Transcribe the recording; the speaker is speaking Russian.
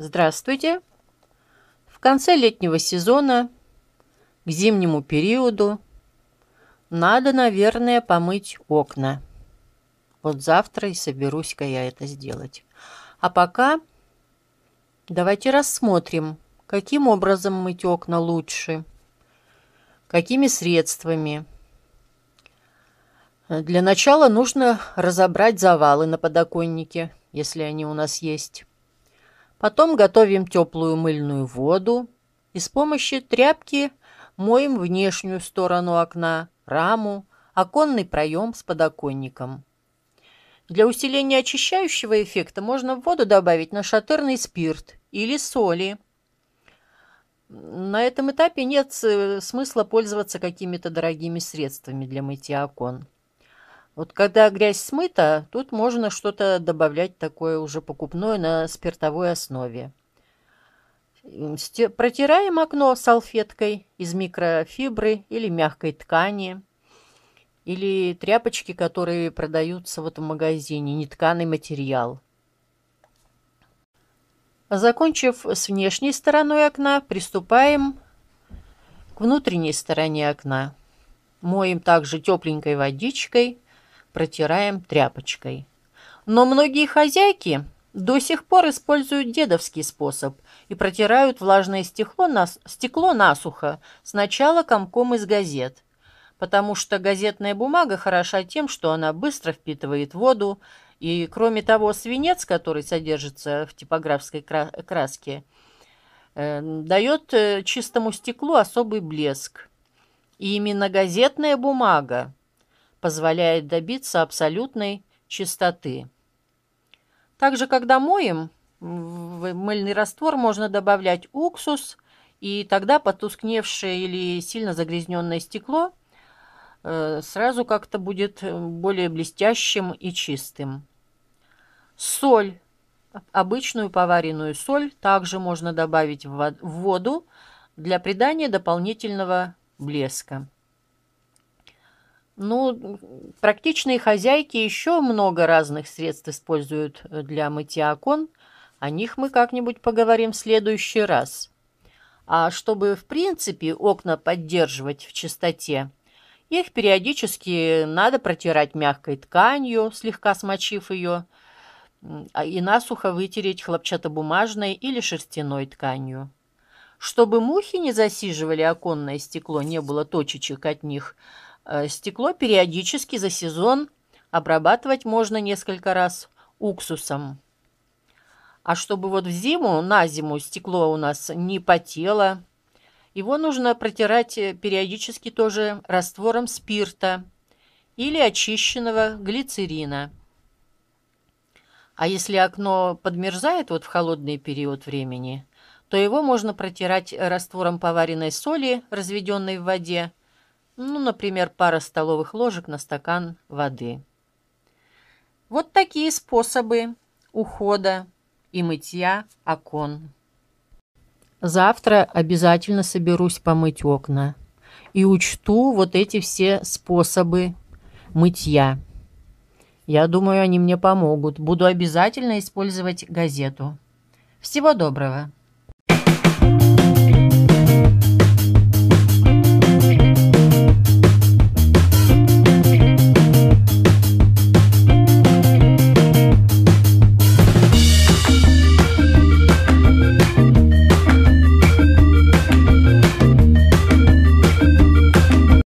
Здравствуйте! В конце летнего сезона, к зимнему периоду, надо, наверное, помыть окна. Вот завтра и соберусь-ка я это сделать. А пока давайте рассмотрим, каким образом мыть окна лучше, какими средствами. Для начала нужно разобрать завалы на подоконнике, если они у нас есть. Потом готовим теплую мыльную воду и с помощью тряпки моем внешнюю сторону окна, раму, оконный проем с подоконником. Для усиления очищающего эффекта можно в воду добавить нашатырный спирт или соли. На этом этапе нет э, смысла пользоваться какими-то дорогими средствами для мытья окон. Вот когда грязь смыта, тут можно что-то добавлять такое уже покупное на спиртовой основе. Протираем окно салфеткой из микрофибры или мягкой ткани, или тряпочки, которые продаются вот в магазине, нетканый материал. Закончив с внешней стороной окна, приступаем к внутренней стороне окна. Моем также тепленькой водичкой – протираем тряпочкой. Но многие хозяйки до сих пор используют дедовский способ и протирают влажное стекло, нас... стекло насухо, сначала комком из газет, потому что газетная бумага хороша тем, что она быстро впитывает воду, и, кроме того, свинец, который содержится в типографской краске, э, дает э, чистому стеклу особый блеск. И именно газетная бумага позволяет добиться абсолютной чистоты. Также, когда моем, в мыльный раствор можно добавлять уксус, и тогда потускневшее или сильно загрязненное стекло э, сразу как-то будет более блестящим и чистым. Соль. Обычную поваренную соль также можно добавить в воду для придания дополнительного блеска. Ну, практичные хозяйки еще много разных средств используют э, для мытья окон. О них мы как-нибудь поговорим в следующий раз. А чтобы, в принципе, окна поддерживать в чистоте, их периодически надо протирать мягкой тканью, слегка смочив ее, а и насухо вытереть хлопчатобумажной или шерстяной тканью. Чтобы мухи не засиживали оконное стекло, не было точечек от них – Э, стекло периодически за сезон обрабатывать можно несколько раз уксусом. А чтобы вот в зиму, на зиму стекло у нас не потело, его нужно протирать э, периодически тоже раствором спирта или очищенного глицерина. А если окно подмерзает вот в холодный период времени, то его можно протирать раствором поваренной соли, разведенной в воде, ну, например, пара столовых ложек на стакан воды. Вот такие способы ухода и мытья окон. Завтра обязательно соберусь помыть окна и учту вот эти все способы мытья. Я думаю, они мне помогут. Буду обязательно использовать газету. Всего доброго!